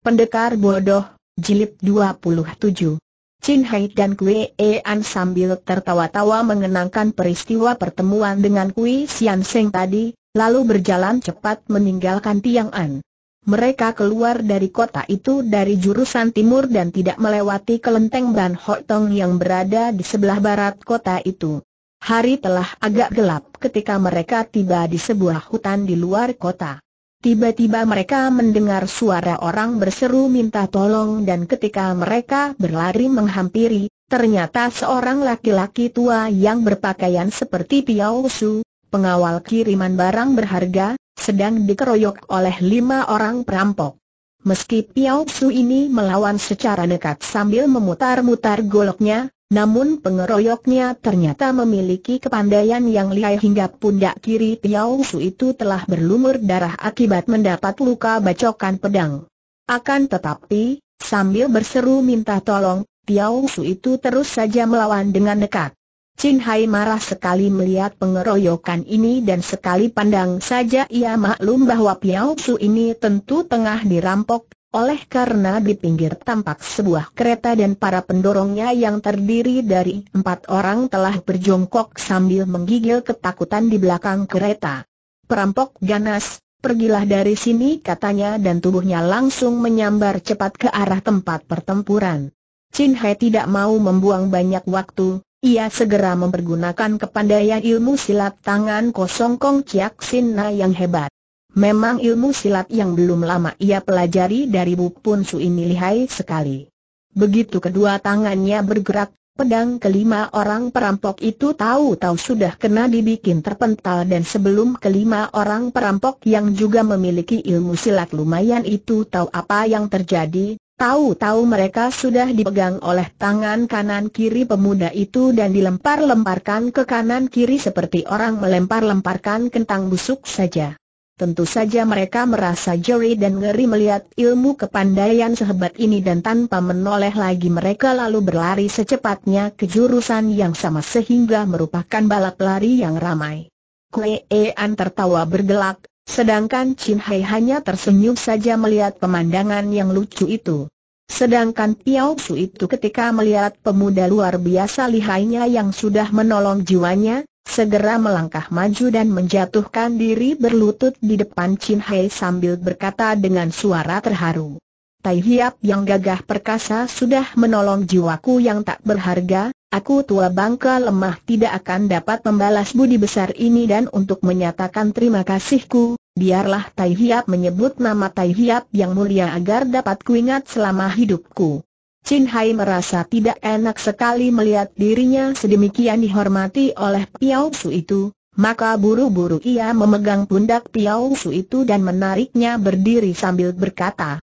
Pendekar Bodoh, Jilid 27 Chin Hai dan E An sambil tertawa-tawa mengenangkan peristiwa pertemuan dengan Kui Sian Seng tadi, lalu berjalan cepat meninggalkan Tiang An. Mereka keluar dari kota itu dari jurusan timur dan tidak melewati kelenteng Ban Hok Tong yang berada di sebelah barat kota itu. Hari telah agak gelap ketika mereka tiba di sebuah hutan di luar kota. Tiba-tiba mereka mendengar suara orang berseru minta tolong dan ketika mereka berlari menghampiri, ternyata seorang laki-laki tua yang berpakaian seperti Piao Su, pengawal kiriman barang berharga, sedang dikeroyok oleh lima orang perampok. Meski Piao Su ini melawan secara dekat sambil memutar-mutar goloknya, namun pengeroyoknya ternyata memiliki kepandaian yang lihai hingga pundak kiri Piao Su itu telah berlumur darah akibat mendapat luka bacokan pedang. Akan tetapi, sambil berseru minta tolong, Piao Su itu terus saja melawan dengan dekat. Chin Hai marah sekali melihat pengeroyokan ini dan sekali pandang saja ia maklum bahwa Piao Su ini tentu tengah dirampok, oleh karena di pinggir tampak sebuah kereta dan para pendorongnya yang terdiri dari empat orang telah berjongkok sambil menggigil ketakutan di belakang kereta. Perampok ganas, pergilah dari sini katanya dan tubuhnya langsung menyambar cepat ke arah tempat pertempuran. Chin Hai tidak mau membuang banyak waktu, ia segera mempergunakan kepandaian ilmu silat tangan kosong Kong Chiak Sin Na yang hebat. Memang ilmu silat yang belum lama ia pelajari dari Bu Pun Su ini lihai sekali. Begitu kedua tangannya bergerak, pedang kelima orang perampok itu tahu-tahu sudah kena dibikin terpental dan sebelum kelima orang perampok yang juga memiliki ilmu silat lumayan itu tahu apa yang terjadi, Tahu-tahu mereka sudah dipegang oleh tangan kanan kiri pemuda itu dan dilempar-lemparkan ke kanan kiri seperti orang melempar-lemparkan kentang busuk saja. Tentu saja mereka merasa jeri dan ngeri melihat ilmu kepandaian sehebat ini dan tanpa menoleh lagi mereka lalu berlari secepatnya ke jurusan yang sama sehingga merupakan balap lari yang ramai. Kue Ean tertawa bergelak, sedangkan Chin Hai hanya tersenyum saja melihat pemandangan yang lucu itu. Sedangkan Piao Su itu ketika melihat pemuda luar biasa lihainya yang sudah menolong jiwanya, Segera melangkah maju dan menjatuhkan diri berlutut di depan Chin Hei sambil berkata dengan suara terharu. Tai Hiap yang gagah perkasa sudah menolong jiwaku yang tak berharga, aku tua bangka lemah tidak akan dapat membalas budi besar ini dan untuk menyatakan terima kasihku, biarlah Tai Hiap menyebut nama Tai Hiap yang mulia agar dapat kuingat selama hidupku. Chin Hai merasa tidak enak sekali melihat dirinya sedemikian dihormati oleh Piao Su itu, maka buru-buru ia memegang pundak Piao Su itu dan menariknya berdiri sambil berkata,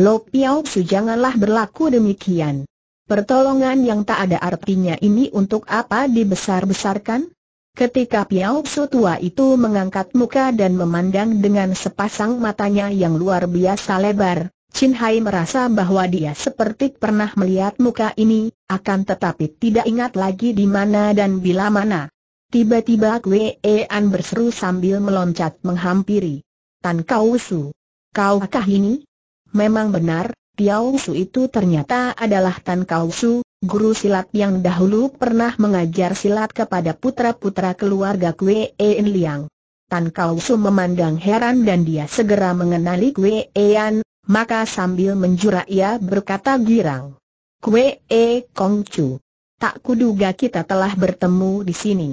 Lo Piao Su janganlah berlaku demikian. Pertolongan yang tak ada artinya ini untuk apa dibesar-besarkan? Ketika Piao Su tua itu mengangkat muka dan memandang dengan sepasang matanya yang luar biasa lebar, Chin Hai merasa bahwa dia seperti pernah melihat muka ini, akan tetapi tidak ingat lagi di mana dan bila mana. Tiba-tiba Kwe An berseru sambil meloncat menghampiri. Tan Kau Su. Kau ini? Memang benar, Tiao Su itu ternyata adalah Tan Kau Su, guru silat yang dahulu pernah mengajar silat kepada putra-putra keluarga Kwe En Liang. Tan Kau Su memandang heran dan dia segera mengenali Kwe An, maka sambil menjura ia berkata girang. Kue e Kong Chu. Tak kuduga kita telah bertemu di sini.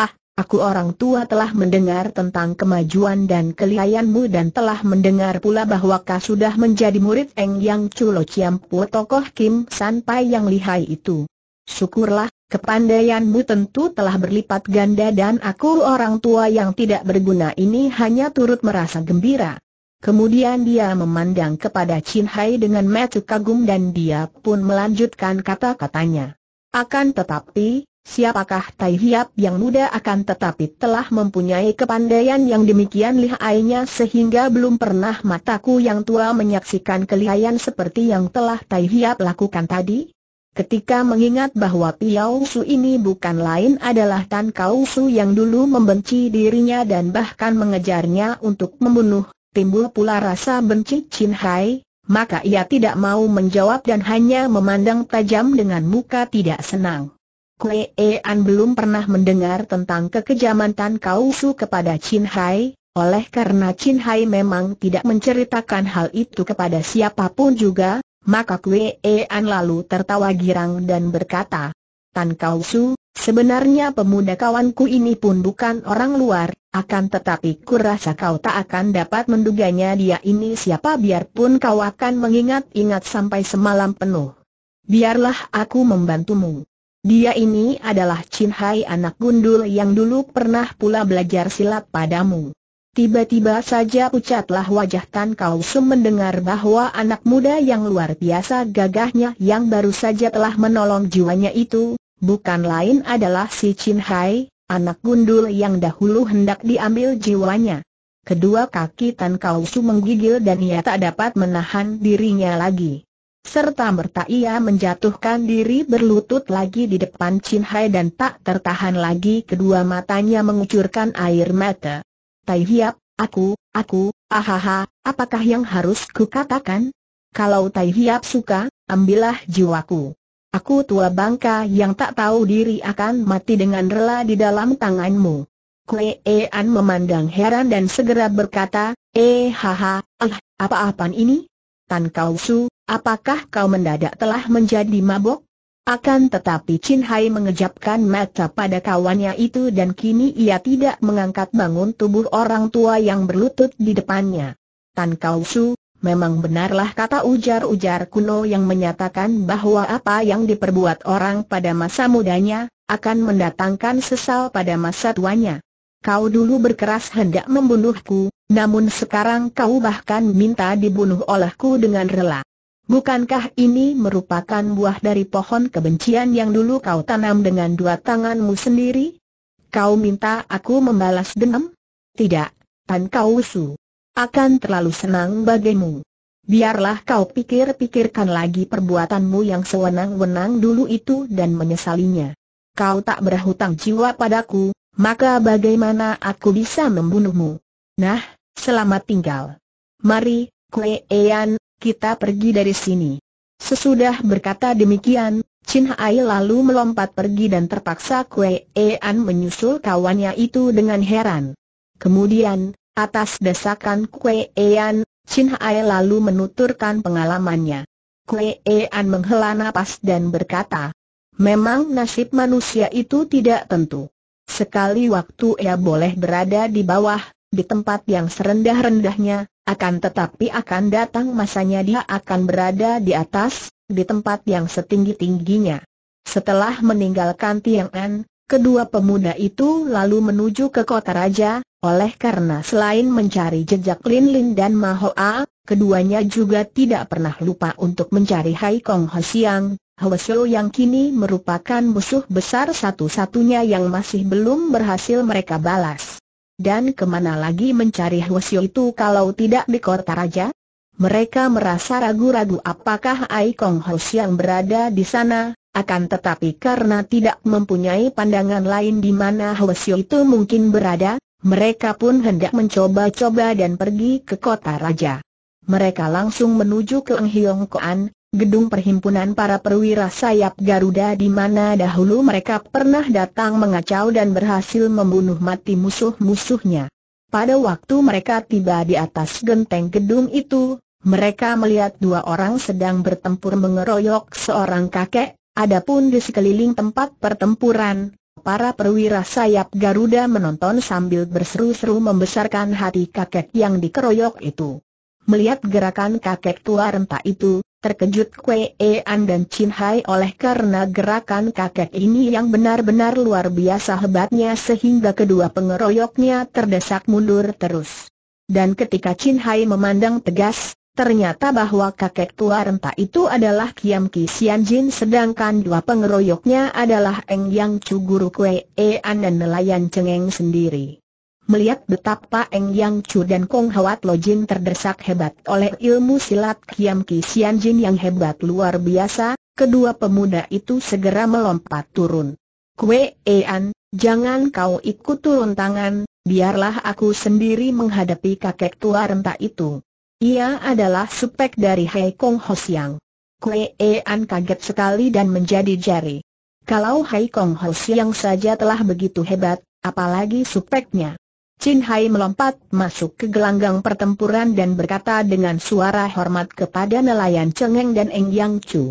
Ah, aku orang tua telah mendengar tentang kemajuan dan kelihayanmu dan telah mendengar pula bahwa kau sudah menjadi murid Eng Yang Chu Lo Chiampu tokoh Kim San Pai yang lihai itu. Syukurlah, kepandaianmu tentu telah berlipat ganda dan aku orang tua yang tidak berguna ini hanya turut merasa gembira. Kemudian dia memandang kepada Chin Hai dengan mata kagum dan dia pun melanjutkan kata-katanya. Akan tetapi, siapakah Tai Hiap yang muda akan tetapi telah mempunyai kepandaian yang demikian lihainya sehingga belum pernah mataku yang tua menyaksikan kelihayan seperti yang telah Tai Hiap lakukan tadi? Ketika mengingat bahwa Piao Su ini bukan lain adalah Tan Kau Su yang dulu membenci dirinya dan bahkan mengejarnya untuk membunuh timbul pula rasa benci Chin Hai, maka ia tidak mau menjawab dan hanya memandang tajam dengan muka tidak senang. Kue An belum pernah mendengar tentang kekejaman Tan Kau Su kepada Chin Hai, oleh karena Chin Hai memang tidak menceritakan hal itu kepada siapapun juga, maka Kue An lalu tertawa girang dan berkata, Tan Kau Su, Sebenarnya pemuda kawanku ini pun bukan orang luar, akan tetapi kurasa kau tak akan dapat menduganya dia ini siapa biarpun kau akan mengingat-ingat sampai semalam penuh. Biarlah aku membantumu. Dia ini adalah Chin Hai anak gundul yang dulu pernah pula belajar silat padamu. Tiba-tiba saja pucatlah wajah Tan Kau Sum mendengar bahwa anak muda yang luar biasa gagahnya yang baru saja telah menolong jiwanya itu, bukan lain adalah si Chin Hai, anak gundul yang dahulu hendak diambil jiwanya. Kedua kaki Tan Kau Su menggigil dan ia tak dapat menahan dirinya lagi. Serta merta ia menjatuhkan diri berlutut lagi di depan Chin Hai dan tak tertahan lagi kedua matanya mengucurkan air mata. Tai Hiap, aku, aku, ahaha, apakah yang harus kukatakan? Kalau Tai Hiap suka, ambillah jiwaku. Aku tua bangka yang tak tahu diri akan mati dengan rela di dalam tanganmu. An memandang heran dan segera berkata, eh haha, ah, apa-apaan ini? Tan Kau Su, apakah kau mendadak telah menjadi mabok? Akan tetapi Chin Hai mengejapkan mata pada kawannya itu dan kini ia tidak mengangkat bangun tubuh orang tua yang berlutut di depannya. Tan Kau Su, Memang benarlah kata ujar-ujar kuno yang menyatakan bahwa apa yang diperbuat orang pada masa mudanya, akan mendatangkan sesal pada masa tuanya. Kau dulu berkeras hendak membunuhku, namun sekarang kau bahkan minta dibunuh olehku dengan rela. Bukankah ini merupakan buah dari pohon kebencian yang dulu kau tanam dengan dua tanganmu sendiri? Kau minta aku membalas dendam? Tidak, Tan Kau Su. Akan terlalu senang bagimu. Biarlah kau pikir-pikirkan lagi perbuatanmu yang sewenang-wenang dulu itu dan menyesalinya. Kau tak berhutang jiwa padaku, maka bagaimana aku bisa membunuhmu? Nah, selamat tinggal. Mari, Kue Ean, kita pergi dari sini. Sesudah berkata demikian, Chin Hai lalu melompat pergi dan terpaksa Kue Ean menyusul kawannya itu dengan heran. Kemudian, Atas desakan Kue Ean, Chin Hai lalu menuturkan pengalamannya. Kue Ean menghela napas dan berkata, Memang nasib manusia itu tidak tentu. Sekali waktu ia boleh berada di bawah, di tempat yang serendah-rendahnya, akan tetapi akan datang masanya dia akan berada di atas, di tempat yang setinggi-tingginya. Setelah meninggalkan Tiang An, Kedua pemuda itu lalu menuju ke kota raja, oleh karena selain mencari jejak Lin Lin dan A, keduanya juga tidak pernah lupa untuk mencari Hai Kong Ho Siang, Hwa yang kini merupakan musuh besar satu-satunya yang masih belum berhasil mereka balas. Dan kemana lagi mencari Hwa itu kalau tidak di kota raja? Mereka merasa ragu-ragu apakah Ai Kong Ho Siang berada di sana, akan tetapi karena tidak mempunyai pandangan lain di mana Hwasyo itu mungkin berada, mereka pun hendak mencoba-coba dan pergi ke kota raja. Mereka langsung menuju ke Enghiong Koan, gedung perhimpunan para perwira sayap Garuda di mana dahulu mereka pernah datang mengacau dan berhasil membunuh mati musuh-musuhnya. Pada waktu mereka tiba di atas genteng gedung itu, mereka melihat dua orang sedang bertempur mengeroyok seorang kakek Adapun di sekeliling tempat pertempuran, para perwira sayap Garuda menonton sambil berseru-seru membesarkan hati kakek yang dikeroyok itu. Melihat gerakan kakek tua renta itu, terkejut Kwe An dan Chin Hai oleh karena gerakan kakek ini yang benar-benar luar biasa hebatnya sehingga kedua pengeroyoknya terdesak mundur terus. Dan ketika Chin Hai memandang tegas, Ternyata bahwa kakek tua renta itu adalah Kiam Ki Jin sedangkan dua pengeroyoknya adalah Eng Yang Chu Guru Kue e An dan nelayan Cengeng sendiri. Melihat betapa Eng Yang Chu dan Kong Hawat Lo Jin terdesak hebat oleh ilmu silat Kiam Ki Jin yang hebat luar biasa, kedua pemuda itu segera melompat turun. Kue e An, jangan kau ikut turun tangan, biarlah aku sendiri menghadapi kakek tua renta itu. Ia adalah supek dari Hei Kong Siang. Kue An kaget sekali dan menjadi jari. Kalau Hei Kong Siang saja telah begitu hebat, apalagi supeknya. Chin Hai melompat masuk ke gelanggang pertempuran dan berkata dengan suara hormat kepada nelayan Cengeng dan Eng Yang Chu.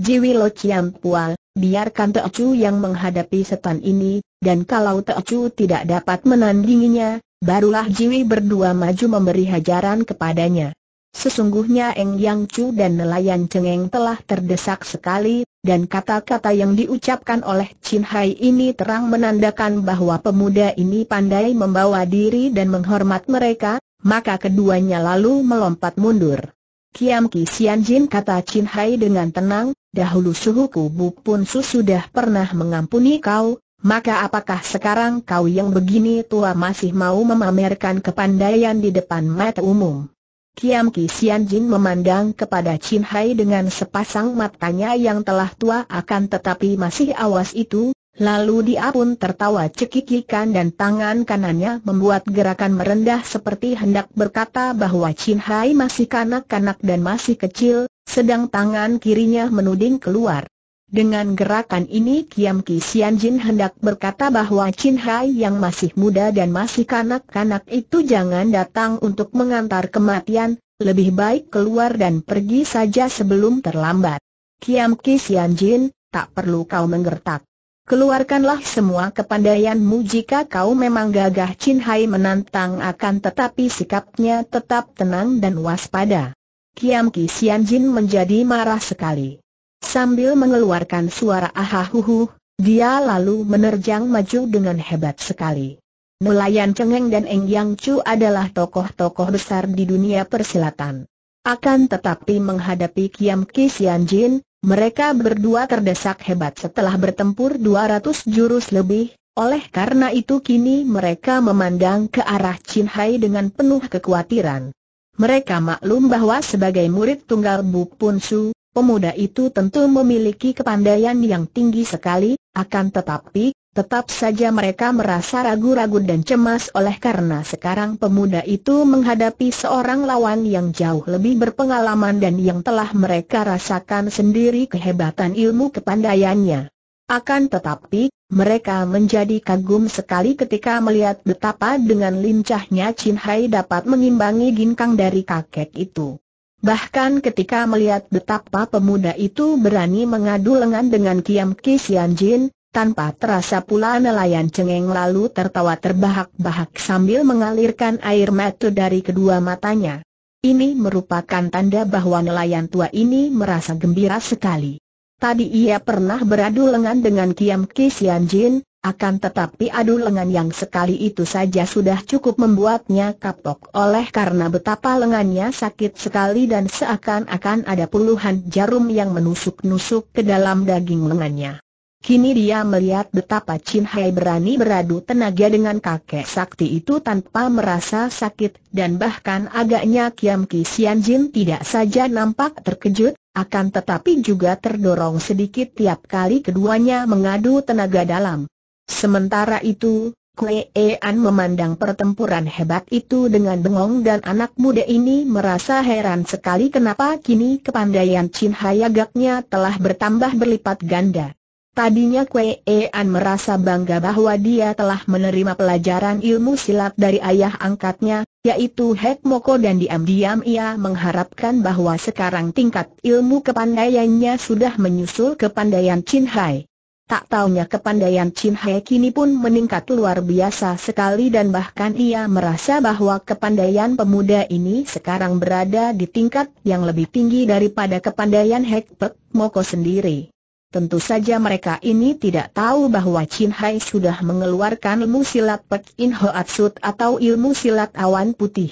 Jiwi Lo Chiam Pual, biarkan Teo Chu yang menghadapi setan ini, dan kalau Teo Chu tidak dapat menandinginya, Barulah Jiwi berdua maju memberi hajaran kepadanya. Sesungguhnya Eng Yang Chu dan nelayan Cengeng telah terdesak sekali, dan kata-kata yang diucapkan oleh Chin Hai ini terang menandakan bahwa pemuda ini pandai membawa diri dan menghormat mereka, maka keduanya lalu melompat mundur. Kiam Ki Sian Jin kata Chin Hai dengan tenang, dahulu suhu kubu pun sudah pernah mengampuni kau, maka apakah sekarang kau yang begini tua masih mau memamerkan kepandaian di depan mata umum? Kiam Ki Sian Jin memandang kepada Chin Hai dengan sepasang matanya yang telah tua akan tetapi masih awas itu, lalu dia pun tertawa cekikikan dan tangan kanannya membuat gerakan merendah seperti hendak berkata bahwa Chin Hai masih kanak-kanak dan masih kecil, sedang tangan kirinya menuding keluar. Dengan gerakan ini Kiam Ki Sian Jin hendak berkata bahwa Chin Hai yang masih muda dan masih kanak-kanak itu jangan datang untuk mengantar kematian, lebih baik keluar dan pergi saja sebelum terlambat. Kiam Ki Sian Jin, tak perlu kau menggertak. Keluarkanlah semua kepandaianmu jika kau memang gagah Chin Hai menantang akan tetapi sikapnya tetap tenang dan waspada. Kiam Ki Sian Jin menjadi marah sekali. Sambil mengeluarkan suara ahahuhu, dia lalu menerjang maju dengan hebat sekali. Nelayan Cengeng dan Eng Yang Chu adalah tokoh-tokoh besar di dunia persilatan. Akan tetapi menghadapi Kiam Ki Jin, mereka berdua terdesak hebat setelah bertempur 200 jurus lebih, oleh karena itu kini mereka memandang ke arah Chin Hai dengan penuh kekhawatiran. Mereka maklum bahwa sebagai murid tunggal Bu Pun Su, Pemuda itu tentu memiliki kepandaian yang tinggi sekali, akan tetapi, tetap saja mereka merasa ragu-ragu dan cemas oleh karena sekarang pemuda itu menghadapi seorang lawan yang jauh lebih berpengalaman dan yang telah mereka rasakan sendiri kehebatan ilmu kepandaiannya. Akan tetapi, mereka menjadi kagum sekali ketika melihat betapa dengan lincahnya Chin Hai dapat mengimbangi ginkang dari kakek itu. Bahkan ketika melihat betapa pemuda itu berani mengadu lengan dengan Kiam Kisian Jin, tanpa terasa pula nelayan cengeng lalu tertawa terbahak-bahak sambil mengalirkan air mata dari kedua matanya. Ini merupakan tanda bahwa nelayan tua ini merasa gembira sekali. Tadi ia pernah beradu lengan dengan Kiam Kisian Jin, akan tetapi adu lengan yang sekali itu saja sudah cukup membuatnya kapok oleh karena betapa lengannya sakit sekali dan seakan-akan ada puluhan jarum yang menusuk-nusuk ke dalam daging lengannya. Kini dia melihat betapa Chin Hai berani beradu tenaga dengan kakek sakti itu tanpa merasa sakit dan bahkan agaknya Kiam Ki Sian Jin tidak saja nampak terkejut, akan tetapi juga terdorong sedikit tiap kali keduanya mengadu tenaga dalam. Sementara itu, Kue An memandang pertempuran hebat itu dengan bengong dan anak muda ini merasa heran sekali kenapa kini kepandaian Chin Hayagaknya telah bertambah berlipat ganda. Tadinya Kue An merasa bangga bahwa dia telah menerima pelajaran ilmu silat dari ayah angkatnya, yaitu Hek Moko dan diam-diam ia mengharapkan bahwa sekarang tingkat ilmu kepandaiannya sudah menyusul kepandaian Chin Hai. Tak taunya kepandaian Chin Hai kini pun meningkat luar biasa sekali dan bahkan ia merasa bahwa kepandaian pemuda ini sekarang berada di tingkat yang lebih tinggi daripada kepandaian Hek Pek Moko sendiri. Tentu saja mereka ini tidak tahu bahwa Chin Hai sudah mengeluarkan ilmu silat Pek In Hoat Sut atau ilmu silat awan putih.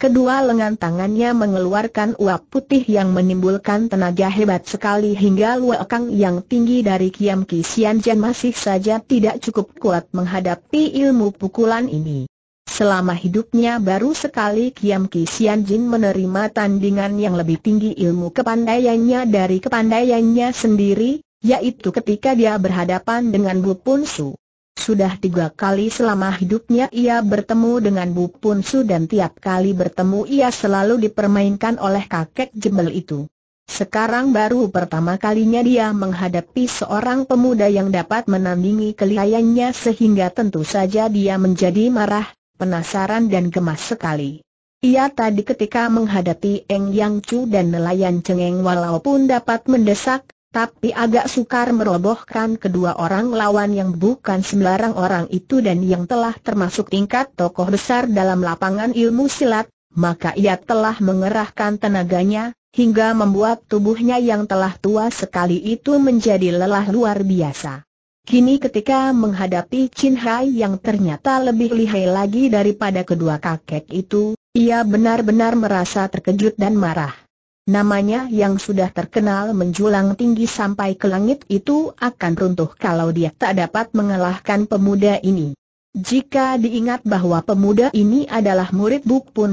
Kedua lengan tangannya mengeluarkan uap putih yang menimbulkan tenaga hebat sekali hingga luakang yang tinggi dari Kiam Kisian Jan masih saja tidak cukup kuat menghadapi ilmu pukulan ini. Selama hidupnya baru sekali Kiam Kisian Jin menerima tandingan yang lebih tinggi ilmu kepandaiannya dari kepandaiannya sendiri, yaitu ketika dia berhadapan dengan Bu Su. Sudah tiga kali selama hidupnya ia bertemu dengan Bu Punsu dan tiap kali bertemu ia selalu dipermainkan oleh kakek jebel itu. Sekarang baru pertama kalinya dia menghadapi seorang pemuda yang dapat menandingi kelihayannya sehingga tentu saja dia menjadi marah, penasaran dan gemas sekali. Ia tadi ketika menghadapi Eng Yang Chu dan nelayan Cengeng walaupun dapat mendesak, tapi agak sukar merobohkan kedua orang lawan yang bukan sembarang orang itu dan yang telah termasuk tingkat tokoh besar dalam lapangan ilmu silat, maka ia telah mengerahkan tenaganya, hingga membuat tubuhnya yang telah tua sekali itu menjadi lelah luar biasa. Kini ketika menghadapi Chin Hai yang ternyata lebih lihai lagi daripada kedua kakek itu, ia benar-benar merasa terkejut dan marah. Namanya yang sudah terkenal menjulang tinggi sampai ke langit itu akan runtuh kalau dia tak dapat mengalahkan pemuda ini. Jika diingat bahwa pemuda ini adalah murid Buk Pun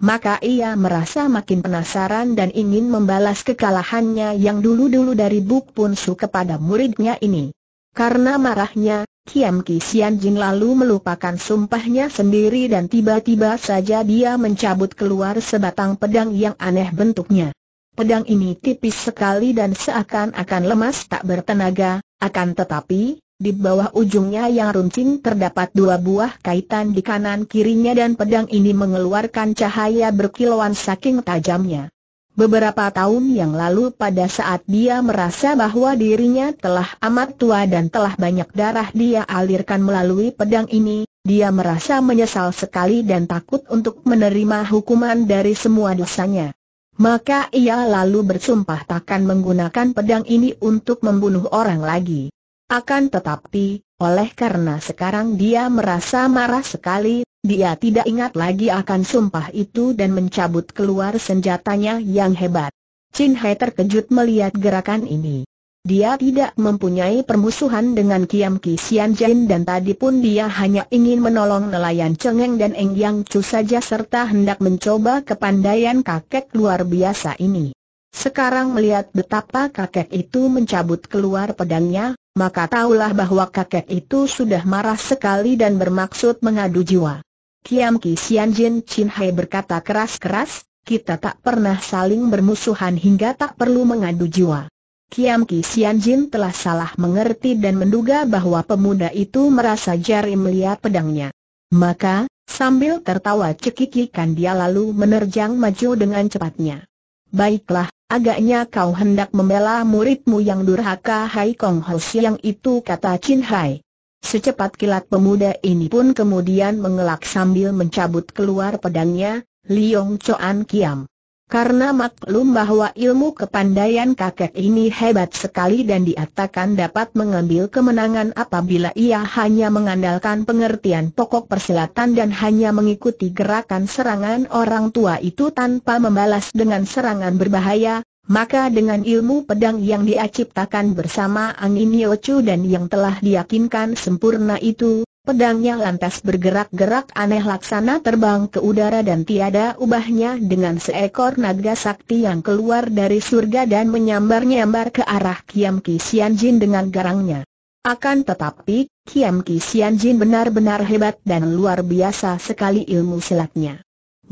maka ia merasa makin penasaran dan ingin membalas kekalahannya yang dulu-dulu dari Buk Pun kepada muridnya ini. Karena marahnya, Kiam Kisian Jin lalu melupakan sumpahnya sendiri dan tiba-tiba saja dia mencabut keluar sebatang pedang yang aneh bentuknya. Pedang ini tipis sekali dan seakan-akan lemas tak bertenaga, akan tetapi, di bawah ujungnya yang runcing terdapat dua buah kaitan di kanan kirinya dan pedang ini mengeluarkan cahaya berkilauan saking tajamnya. Beberapa tahun yang lalu pada saat dia merasa bahwa dirinya telah amat tua dan telah banyak darah dia alirkan melalui pedang ini, dia merasa menyesal sekali dan takut untuk menerima hukuman dari semua dosanya. Maka ia lalu bersumpah takkan menggunakan pedang ini untuk membunuh orang lagi. Akan tetapi, oleh karena sekarang dia merasa marah sekali, dia tidak ingat lagi akan sumpah itu dan mencabut keluar senjatanya yang hebat. Chin Hai terkejut melihat gerakan ini. Dia tidak mempunyai permusuhan dengan Kiam Ki Sian Jin dan tadi pun dia hanya ingin menolong nelayan Cengeng dan Eng Yang Chu saja serta hendak mencoba kepandaian kakek luar biasa ini. Sekarang melihat betapa kakek itu mencabut keluar pedangnya, maka taulah bahwa kakek itu sudah marah sekali dan bermaksud mengadu jiwa. Kiam Ki Sian Jin Chin Hai berkata keras-keras, kita tak pernah saling bermusuhan hingga tak perlu mengadu jiwa. Kiam Ki Sian Jin telah salah mengerti dan menduga bahwa pemuda itu merasa jari melihat pedangnya. Maka, sambil tertawa cekikikan dia lalu menerjang maju dengan cepatnya. Baiklah, agaknya kau hendak membela muridmu yang durhaka Hai Kong Ho Siang itu kata Chin Hai. Secepat kilat pemuda ini pun kemudian mengelak sambil mencabut keluar pedangnya, Liong Choan Kiam. Karena maklum bahwa ilmu kepandaian kakek ini hebat sekali dan diatakan dapat mengambil kemenangan apabila ia hanya mengandalkan pengertian pokok persilatan dan hanya mengikuti gerakan serangan orang tua itu tanpa membalas dengan serangan berbahaya, maka dengan ilmu pedang yang dia ciptakan bersama angin Yochu dan yang telah diyakinkan sempurna itu, pedangnya lantas bergerak-gerak aneh laksana terbang ke udara dan tiada ubahnya dengan seekor naga sakti yang keluar dari surga dan menyambar-nyambar ke arah Kiam Kisian Jin dengan garangnya. Akan tetapi, Kiam Kisian Jin benar-benar hebat dan luar biasa sekali ilmu silatnya.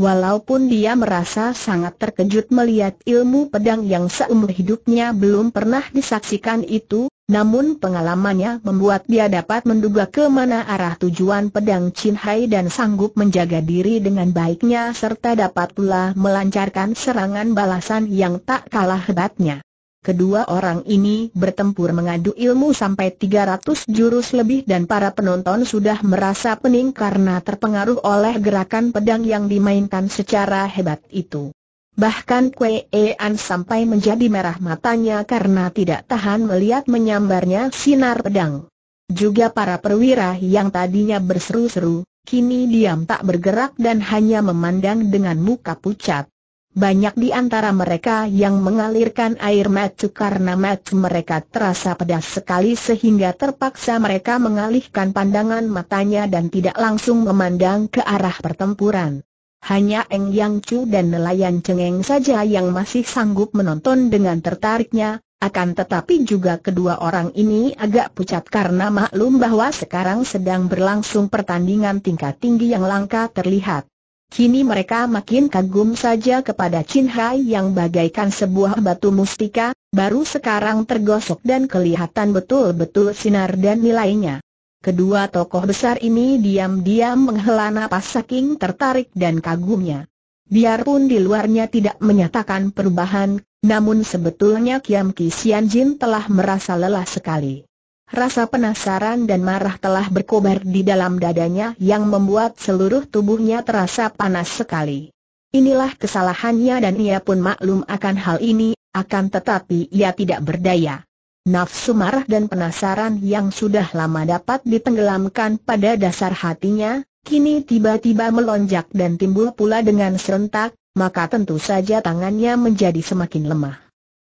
Walaupun dia merasa sangat terkejut melihat ilmu pedang yang seumur hidupnya belum pernah disaksikan itu, namun pengalamannya membuat dia dapat menduga ke mana arah tujuan pedang Chin Hai dan sanggup menjaga diri dengan baiknya serta dapat pula melancarkan serangan balasan yang tak kalah hebatnya. Kedua orang ini bertempur mengadu ilmu sampai 300 jurus lebih dan para penonton sudah merasa pening karena terpengaruh oleh gerakan pedang yang dimainkan secara hebat itu. Bahkan Kue An sampai menjadi merah matanya karena tidak tahan melihat menyambarnya sinar pedang. Juga para perwira yang tadinya berseru-seru, kini diam tak bergerak dan hanya memandang dengan muka pucat. Banyak di antara mereka yang mengalirkan air mata karena mata mereka terasa pedas sekali sehingga terpaksa mereka mengalihkan pandangan matanya dan tidak langsung memandang ke arah pertempuran. Hanya Eng Yang Chu dan nelayan Cengeng saja yang masih sanggup menonton dengan tertariknya, akan tetapi juga kedua orang ini agak pucat karena maklum bahwa sekarang sedang berlangsung pertandingan tingkat tinggi yang langka terlihat. Kini mereka makin kagum saja kepada Chin Hai yang bagaikan sebuah batu mustika, baru sekarang tergosok dan kelihatan betul-betul sinar dan nilainya. Kedua tokoh besar ini diam-diam menghela napas saking tertarik dan kagumnya. Biarpun di luarnya tidak menyatakan perubahan, namun sebetulnya Kiam Sian Jin telah merasa lelah sekali. Rasa penasaran dan marah telah berkobar di dalam dadanya yang membuat seluruh tubuhnya terasa panas sekali. Inilah kesalahannya dan ia pun maklum akan hal ini, akan tetapi ia tidak berdaya. Nafsu marah dan penasaran yang sudah lama dapat ditenggelamkan pada dasar hatinya, kini tiba-tiba melonjak dan timbul pula dengan serentak, maka tentu saja tangannya menjadi semakin lemah.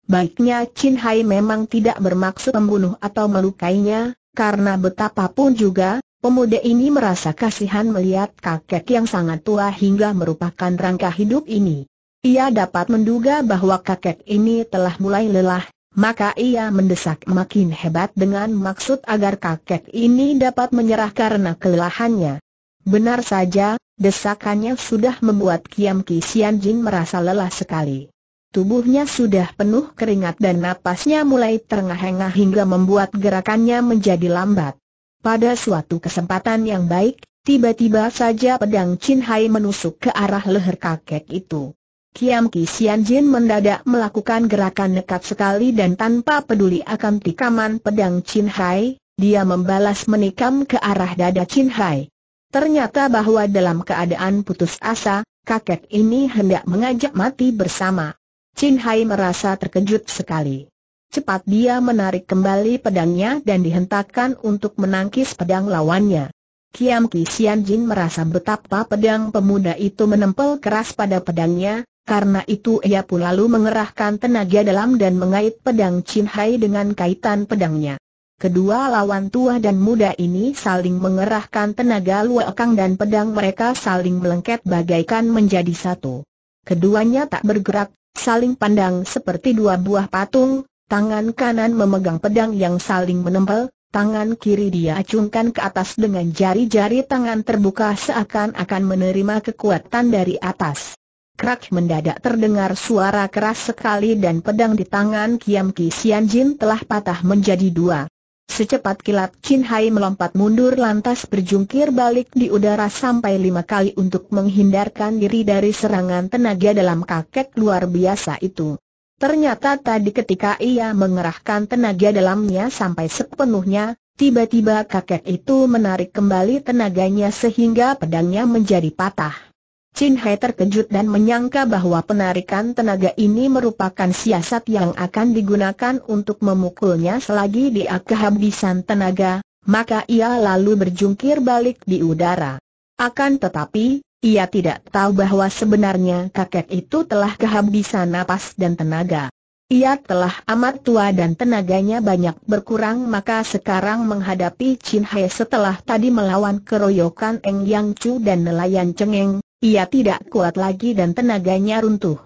Baiknya Chin Hai memang tidak bermaksud membunuh atau melukainya, karena betapapun juga, pemuda ini merasa kasihan melihat kakek yang sangat tua hingga merupakan rangka hidup ini. Ia dapat menduga bahwa kakek ini telah mulai lelah, maka ia mendesak makin hebat dengan maksud agar kakek ini dapat menyerah karena kelelahannya. Benar saja, desakannya sudah membuat Kiam Sian Jin merasa lelah sekali. Tubuhnya sudah penuh keringat dan napasnya mulai terengah-engah hingga membuat gerakannya menjadi lambat. Pada suatu kesempatan yang baik, tiba-tiba saja pedang Chin Hai menusuk ke arah leher kakek itu. Kiam Ki Jin mendadak melakukan gerakan nekat sekali dan tanpa peduli akan tikaman pedang Chin Hai, dia membalas menikam ke arah dada Chin Hai. Ternyata bahwa dalam keadaan putus asa, kakek ini hendak mengajak mati bersama. Chin Hai merasa terkejut sekali. Cepat dia menarik kembali pedangnya dan dihentakkan untuk menangkis pedang lawannya. Kiam Ki Sian Jin merasa betapa pedang pemuda itu menempel keras pada pedangnya, karena itu ia pun lalu mengerahkan tenaga dalam dan mengait pedang Chin Hai dengan kaitan pedangnya. Kedua lawan tua dan muda ini saling mengerahkan tenaga luakang dan pedang mereka saling melengket bagaikan menjadi satu. Keduanya tak bergerak, Saling pandang seperti dua buah patung, tangan kanan memegang pedang yang saling menempel, tangan kiri dia acungkan ke atas dengan jari-jari tangan terbuka seakan-akan menerima kekuatan dari atas. Krak mendadak terdengar suara keras sekali dan pedang di tangan Kiam Ki Sian Jin telah patah menjadi dua. Secepat kilat Chin Hai melompat mundur lantas berjungkir balik di udara sampai lima kali untuk menghindarkan diri dari serangan tenaga dalam kakek luar biasa itu. Ternyata tadi ketika ia mengerahkan tenaga dalamnya sampai sepenuhnya, tiba-tiba kakek itu menarik kembali tenaganya sehingga pedangnya menjadi patah. Chin Hai terkejut dan menyangka bahwa penarikan tenaga ini merupakan siasat yang akan digunakan untuk memukulnya selagi dia kehabisan tenaga, maka ia lalu berjungkir balik di udara. Akan tetapi, ia tidak tahu bahwa sebenarnya kakek itu telah kehabisan napas dan tenaga. Ia telah amat tua dan tenaganya banyak berkurang maka sekarang menghadapi Chin Hai setelah tadi melawan keroyokan Eng Yang Chu dan nelayan Cheng Eng, ia tidak kuat lagi dan tenaganya runtuh.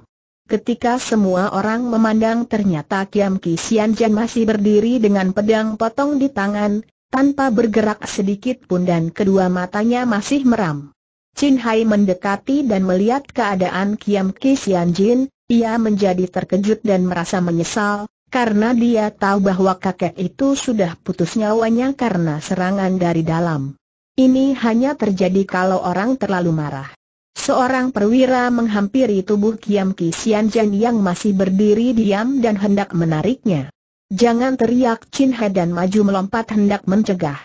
Ketika semua orang memandang ternyata Kiam Ki Jan masih berdiri dengan pedang potong di tangan, tanpa bergerak sedikit pun dan kedua matanya masih meram. Chin Hai mendekati dan melihat keadaan Kiam Ki Jin, ia menjadi terkejut dan merasa menyesal, karena dia tahu bahwa kakek itu sudah putus nyawanya karena serangan dari dalam. Ini hanya terjadi kalau orang terlalu marah. Seorang perwira menghampiri tubuh Kiam Ki Jan yang masih berdiri diam dan hendak menariknya. Jangan teriak Chin He dan maju melompat hendak mencegah.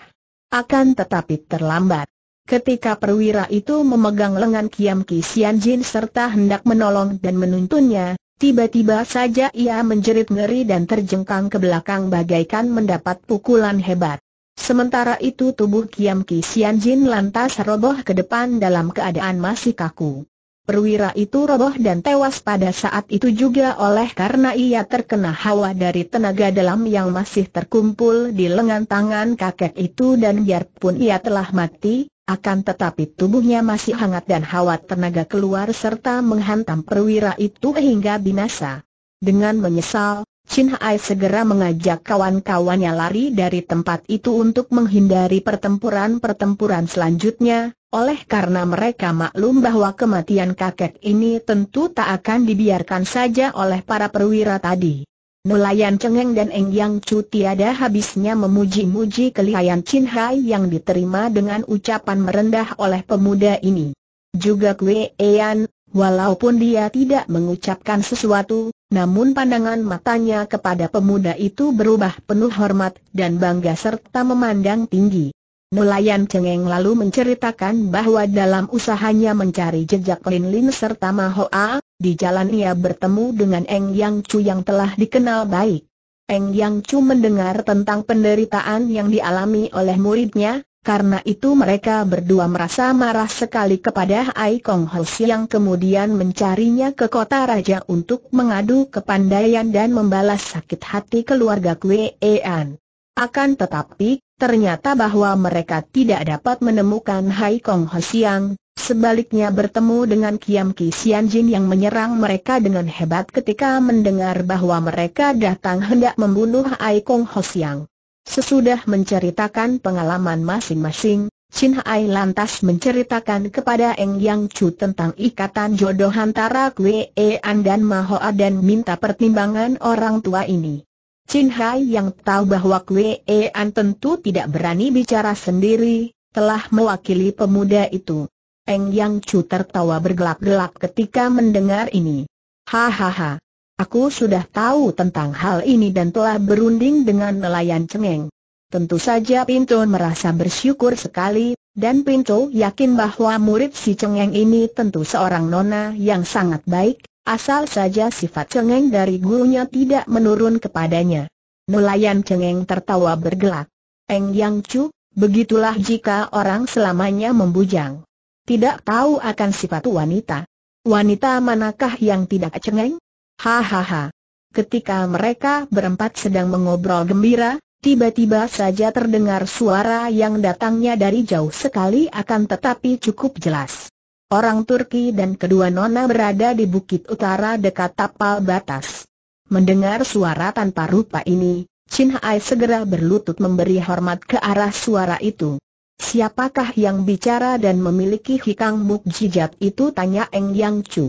Akan tetapi terlambat. Ketika perwira itu memegang lengan Kiam Ki Jin serta hendak menolong dan menuntunnya, tiba-tiba saja ia menjerit ngeri dan terjengkang ke belakang bagaikan mendapat pukulan hebat. Sementara itu tubuh Kiam Ki Jin lantas roboh ke depan dalam keadaan masih kaku. Perwira itu roboh dan tewas pada saat itu juga oleh karena ia terkena hawa dari tenaga dalam yang masih terkumpul di lengan tangan kakek itu dan biarpun ia telah mati, akan tetapi tubuhnya masih hangat dan hawa tenaga keluar serta menghantam perwira itu hingga binasa. Dengan menyesal, Chin Hai segera mengajak kawan-kawannya lari dari tempat itu untuk menghindari pertempuran-pertempuran selanjutnya, oleh karena mereka maklum bahwa kematian kakek ini tentu tak akan dibiarkan saja oleh para perwira tadi. Nelayan Cengeng dan Eng Yang Chu tiada habisnya memuji-muji kelihayan Chin Hai yang diterima dengan ucapan merendah oleh pemuda ini. Juga Kwe Ean, walaupun dia tidak mengucapkan sesuatu, namun pandangan matanya kepada pemuda itu berubah penuh hormat dan bangga serta memandang tinggi. Nelayan cengeng lalu menceritakan bahwa dalam usahanya mencari jejak Lin Lin serta Mahoa, di jalan ia bertemu dengan Eng Yang Chu yang telah dikenal baik. Eng Yang Chu mendengar tentang penderitaan yang dialami oleh muridnya, karena itu mereka berdua merasa marah sekali kepada Ai Kong Ho yang kemudian mencarinya ke kota raja untuk mengadu kepandaian dan membalas sakit hati keluarga Kue An. Akan tetapi, ternyata bahwa mereka tidak dapat menemukan Ai Kong Ho yang, sebaliknya bertemu dengan Kiam Ki Sian Jin yang menyerang mereka dengan hebat ketika mendengar bahwa mereka datang hendak membunuh Ai Kong Ho yang. Sesudah menceritakan pengalaman masing-masing, Chin Hai lantas menceritakan kepada Eng Yang Chu tentang ikatan jodoh antara Kwe An dan Mahoa dan minta pertimbangan orang tua ini. Chin Hai yang tahu bahwa Kwe An tentu tidak berani bicara sendiri, telah mewakili pemuda itu. Eng Yang Chu tertawa bergelak-gelak ketika mendengar ini. Hahaha, Aku sudah tahu tentang hal ini dan telah berunding dengan nelayan cengeng. Tentu saja Pinto merasa bersyukur sekali, dan Pinto yakin bahwa murid si cengeng ini tentu seorang nona yang sangat baik, asal saja sifat cengeng dari gurunya tidak menurun kepadanya. Nelayan cengeng tertawa bergelak. Eng Yang Chu, begitulah jika orang selamanya membujang. Tidak tahu akan sifat wanita. Wanita manakah yang tidak cengeng? Hahaha. Ketika mereka berempat sedang mengobrol gembira, tiba-tiba saja terdengar suara yang datangnya dari jauh sekali akan tetapi cukup jelas. Orang Turki dan kedua nona berada di bukit utara dekat tapal batas. Mendengar suara tanpa rupa ini, Chin Hai segera berlutut memberi hormat ke arah suara itu. Siapakah yang bicara dan memiliki hikang mukjizat itu tanya Eng Yang Chu.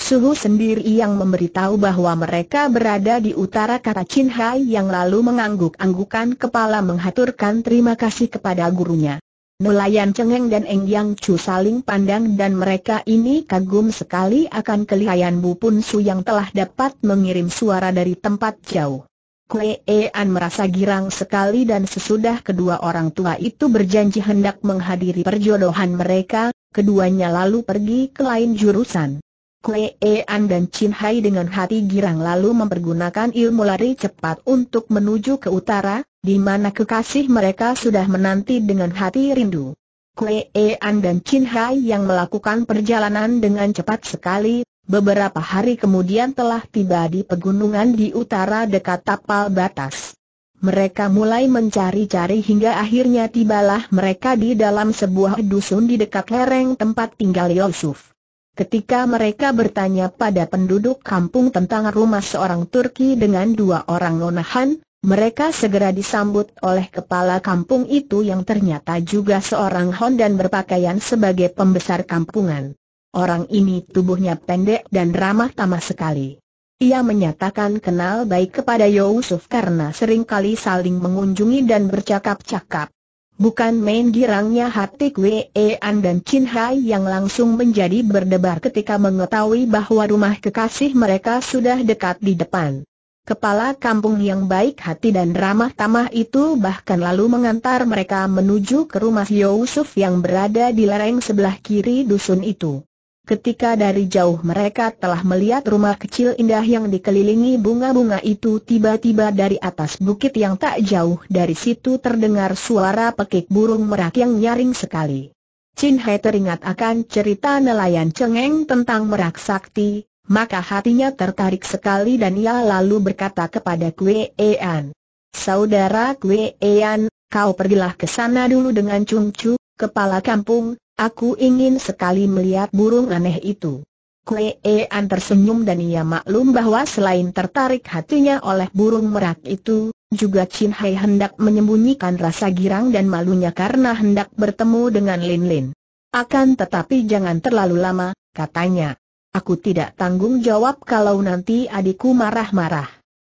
Suhu sendiri yang memberitahu bahwa mereka berada di utara kata Chin Hai yang lalu mengangguk-anggukan kepala menghaturkan terima kasih kepada gurunya. Nelayan Cengeng dan Eng Yang Chu saling pandang dan mereka ini kagum sekali akan kelihayan Bu Pun Su yang telah dapat mengirim suara dari tempat jauh. Kue An merasa girang sekali dan sesudah kedua orang tua itu berjanji hendak menghadiri perjodohan mereka, keduanya lalu pergi ke lain jurusan. Kue An dan Chin Hai dengan hati girang lalu mempergunakan ilmu lari cepat untuk menuju ke utara, di mana kekasih mereka sudah menanti dengan hati rindu. Kue An dan Chin Hai yang melakukan perjalanan dengan cepat sekali, beberapa hari kemudian telah tiba di pegunungan di utara dekat tapal batas. Mereka mulai mencari-cari hingga akhirnya tibalah mereka di dalam sebuah dusun di dekat lereng tempat tinggal Yosuf. Ketika mereka bertanya pada penduduk kampung tentang rumah seorang Turki dengan dua orang nonahan, mereka segera disambut oleh kepala kampung itu yang ternyata juga seorang Hon dan berpakaian sebagai pembesar kampungan. Orang ini tubuhnya pendek dan ramah tamah sekali. Ia menyatakan kenal baik kepada Yusuf karena sering kali saling mengunjungi dan bercakap-cakap. Bukan main girangnya hati Kwe An dan Chin Hai yang langsung menjadi berdebar ketika mengetahui bahwa rumah kekasih mereka sudah dekat di depan. Kepala kampung yang baik hati dan ramah tamah itu bahkan lalu mengantar mereka menuju ke rumah Yusuf yang berada di lereng sebelah kiri dusun itu. Ketika dari jauh mereka telah melihat rumah kecil indah yang dikelilingi bunga-bunga itu tiba-tiba dari atas bukit yang tak jauh dari situ terdengar suara pekik burung merak yang nyaring sekali. Chin Hai teringat akan cerita nelayan cengeng tentang merak sakti, maka hatinya tertarik sekali dan ia lalu berkata kepada Kue Ean. Saudara Kue Ean, kau pergilah ke sana dulu dengan Chung Chu, Kepala kampung, aku ingin sekali melihat burung aneh itu. Kue an tersenyum dan ia maklum bahwa selain tertarik hatinya oleh burung merak itu, juga Chin Hai hendak menyembunyikan rasa girang dan malunya karena hendak bertemu dengan Lin Lin. Akan tetapi jangan terlalu lama, katanya. Aku tidak tanggung jawab kalau nanti adikku marah-marah.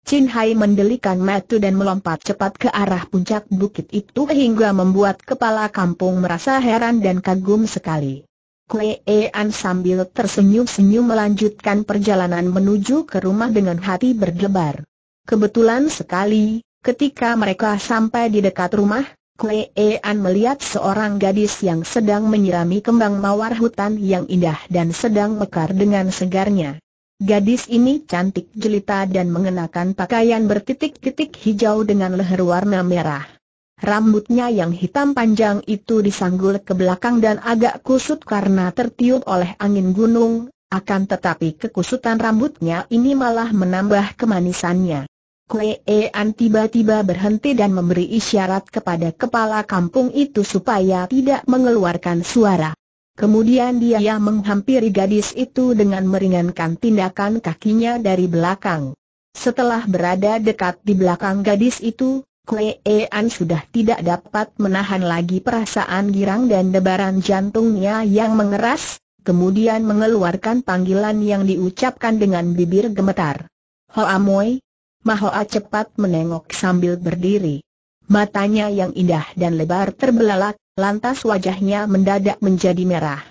Chin Hai mendelikan metu dan melompat cepat ke arah puncak bukit itu hingga membuat kepala kampung merasa heran dan kagum sekali. Kue An sambil tersenyum-senyum melanjutkan perjalanan menuju ke rumah dengan hati berdebar. Kebetulan sekali, ketika mereka sampai di dekat rumah, Kue An melihat seorang gadis yang sedang menyirami kembang mawar hutan yang indah dan sedang mekar dengan segarnya. Gadis ini cantik jelita dan mengenakan pakaian bertitik-titik hijau dengan leher warna merah. Rambutnya yang hitam panjang itu disanggul ke belakang dan agak kusut karena tertiup oleh angin gunung, akan tetapi kekusutan rambutnya ini malah menambah kemanisannya. Kuean tiba-tiba berhenti dan memberi isyarat kepada kepala kampung itu supaya tidak mengeluarkan suara. Kemudian dia menghampiri gadis itu dengan meringankan tindakan kakinya dari belakang. Setelah berada dekat di belakang gadis itu, Kue An sudah tidak dapat menahan lagi perasaan girang dan debaran jantungnya yang mengeras, kemudian mengeluarkan panggilan yang diucapkan dengan bibir gemetar. Hoa Moi, Mahoa cepat menengok sambil berdiri. Matanya yang indah dan lebar terbelalak, lantas wajahnya mendadak menjadi merah.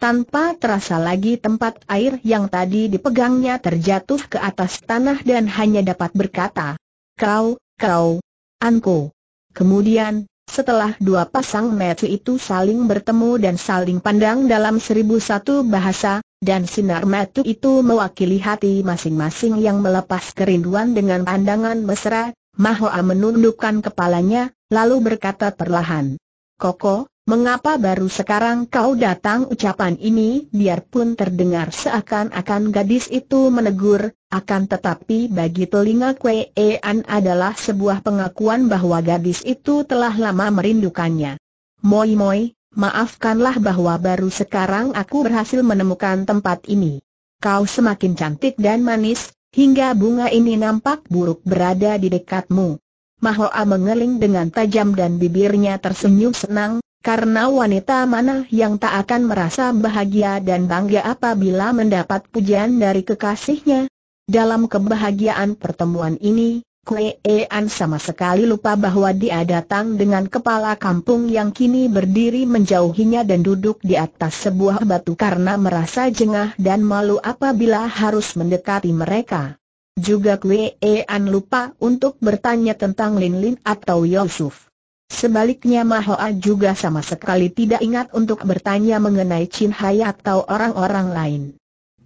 Tanpa terasa lagi tempat air yang tadi dipegangnya terjatuh ke atas tanah dan hanya dapat berkata, Kau, kau, anku. Kemudian, setelah dua pasang mata itu saling bertemu dan saling pandang dalam seribu satu bahasa, dan sinar mata itu mewakili hati masing-masing yang melepas kerinduan dengan pandangan mesra, Mahoa menundukkan kepalanya, lalu berkata perlahan, Koko, mengapa baru sekarang kau datang ucapan ini biarpun terdengar seakan-akan gadis itu menegur, akan tetapi bagi telinga Kwe An adalah sebuah pengakuan bahwa gadis itu telah lama merindukannya. Moi moi, maafkanlah bahwa baru sekarang aku berhasil menemukan tempat ini. Kau semakin cantik dan manis, hingga bunga ini nampak buruk berada di dekatmu. Mahoa mengeling dengan tajam dan bibirnya tersenyum senang, karena wanita mana yang tak akan merasa bahagia dan bangga apabila mendapat pujian dari kekasihnya. Dalam kebahagiaan pertemuan ini, Kue Ean sama sekali lupa bahwa dia datang dengan kepala kampung yang kini berdiri menjauhinya dan duduk di atas sebuah batu karena merasa jengah dan malu apabila harus mendekati mereka. Juga An lupa untuk bertanya tentang Lin Lin atau Yusuf. Sebaliknya Mahoa juga sama sekali tidak ingat untuk bertanya mengenai Chin Hai atau orang-orang lain.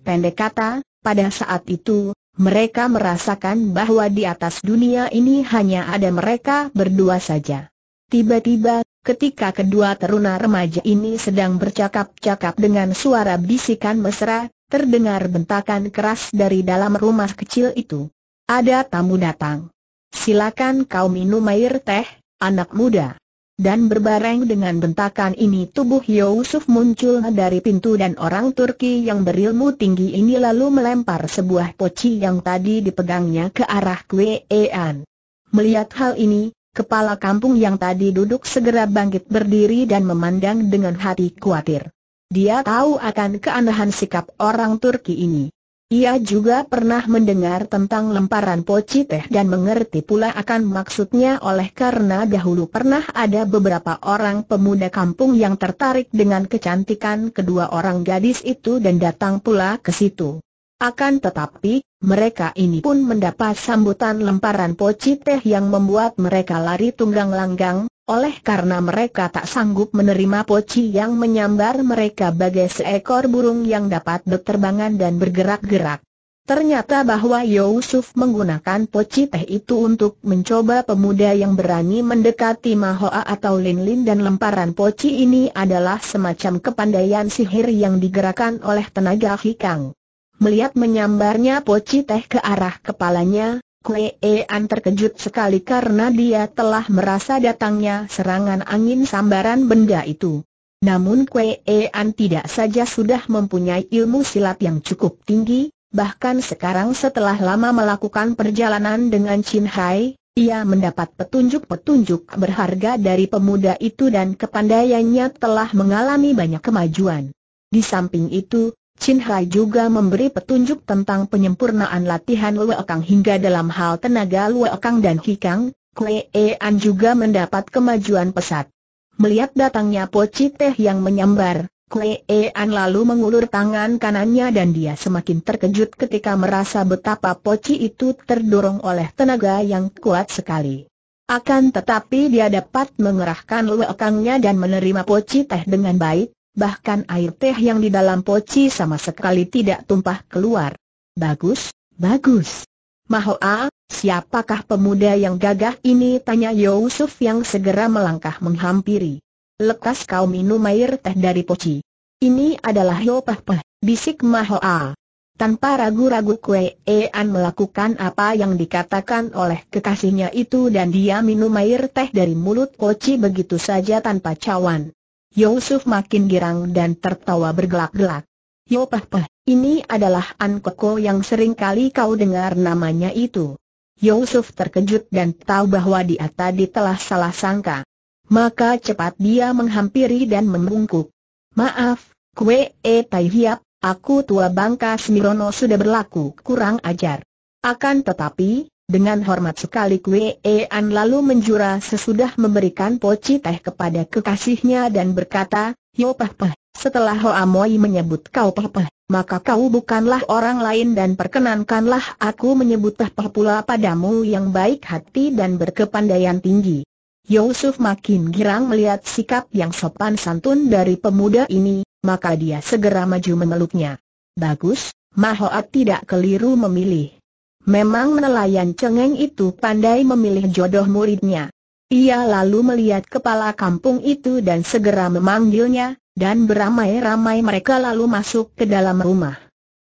Pendek kata, pada saat itu, mereka merasakan bahwa di atas dunia ini hanya ada mereka berdua saja. Tiba-tiba, ketika kedua teruna remaja ini sedang bercakap-cakap dengan suara bisikan mesra, terdengar bentakan keras dari dalam rumah kecil itu. Ada tamu datang. Silakan kau minum air teh, anak muda. Dan berbareng dengan bentakan ini tubuh Yusuf muncul dari pintu dan orang Turki yang berilmu tinggi ini lalu melempar sebuah poci yang tadi dipegangnya ke arah Kwean. Melihat hal ini, kepala kampung yang tadi duduk segera bangkit berdiri dan memandang dengan hati khawatir. Dia tahu akan keanehan sikap orang Turki ini. Ia juga pernah mendengar tentang lemparan poci teh dan mengerti pula akan maksudnya oleh karena dahulu pernah ada beberapa orang pemuda kampung yang tertarik dengan kecantikan kedua orang gadis itu dan datang pula ke situ. Akan tetapi, mereka ini pun mendapat sambutan lemparan poci teh yang membuat mereka lari tunggang langgang, oleh karena mereka tak sanggup menerima poci yang menyambar mereka bagai seekor burung yang dapat berterbangan dan bergerak-gerak. Ternyata bahwa Yusuf menggunakan poci teh itu untuk mencoba pemuda yang berani mendekati Mahoa atau Lin Lin dan lemparan poci ini adalah semacam kepandaian sihir yang digerakkan oleh tenaga Hikang. Melihat menyambarnya poci teh ke arah kepalanya, Kue Ean terkejut sekali karena dia telah merasa datangnya serangan angin sambaran benda itu. Namun Kue Ean tidak saja sudah mempunyai ilmu silat yang cukup tinggi, bahkan sekarang setelah lama melakukan perjalanan dengan Chin Hai, ia mendapat petunjuk-petunjuk berharga dari pemuda itu dan kepandaiannya telah mengalami banyak kemajuan. Di samping itu, Chin Hai juga memberi petunjuk tentang penyempurnaan latihan Lue Kang hingga dalam hal tenaga Lue Kang dan Hikang, Kue An juga mendapat kemajuan pesat. Melihat datangnya Po Teh yang menyambar, Kue An lalu mengulur tangan kanannya dan dia semakin terkejut ketika merasa betapa Poci itu terdorong oleh tenaga yang kuat sekali. Akan tetapi dia dapat mengerahkan luekangnya dan menerima Poci Teh dengan baik, bahkan air teh yang di dalam poci sama sekali tidak tumpah keluar. Bagus, bagus. Mahoa, siapakah pemuda yang gagah ini? Tanya Yusuf yang segera melangkah menghampiri. Lekas kau minum air teh dari poci. Ini adalah Yopah bisik Mahoa. Tanpa ragu-ragu Kue An melakukan apa yang dikatakan oleh kekasihnya itu dan dia minum air teh dari mulut poci begitu saja tanpa cawan. Yusuf makin girang dan tertawa bergelak-gelak. peh pah ini adalah An Koko yang sering kali kau dengar namanya itu. Yusuf terkejut dan tahu bahwa dia tadi telah salah sangka. Maka cepat dia menghampiri dan membungkuk. Maaf, kue e tai hiap, aku tua bangka Smirono sudah berlaku kurang ajar. Akan tetapi, dengan hormat sekali Kwe An lalu menjura sesudah memberikan poci teh kepada kekasihnya dan berkata, Yo Peh Peh, setelah Ho Amoy menyebut kau Peh Peh, maka kau bukanlah orang lain dan perkenankanlah aku menyebut Peh Peh pula padamu yang baik hati dan berkepandaian tinggi. Yusuf makin girang melihat sikap yang sopan santun dari pemuda ini, maka dia segera maju memeluknya. Bagus, Mahoat tidak keliru memilih. Memang nelayan cengeng itu pandai memilih jodoh muridnya. Ia lalu melihat kepala kampung itu dan segera memanggilnya, dan beramai-ramai mereka lalu masuk ke dalam rumah.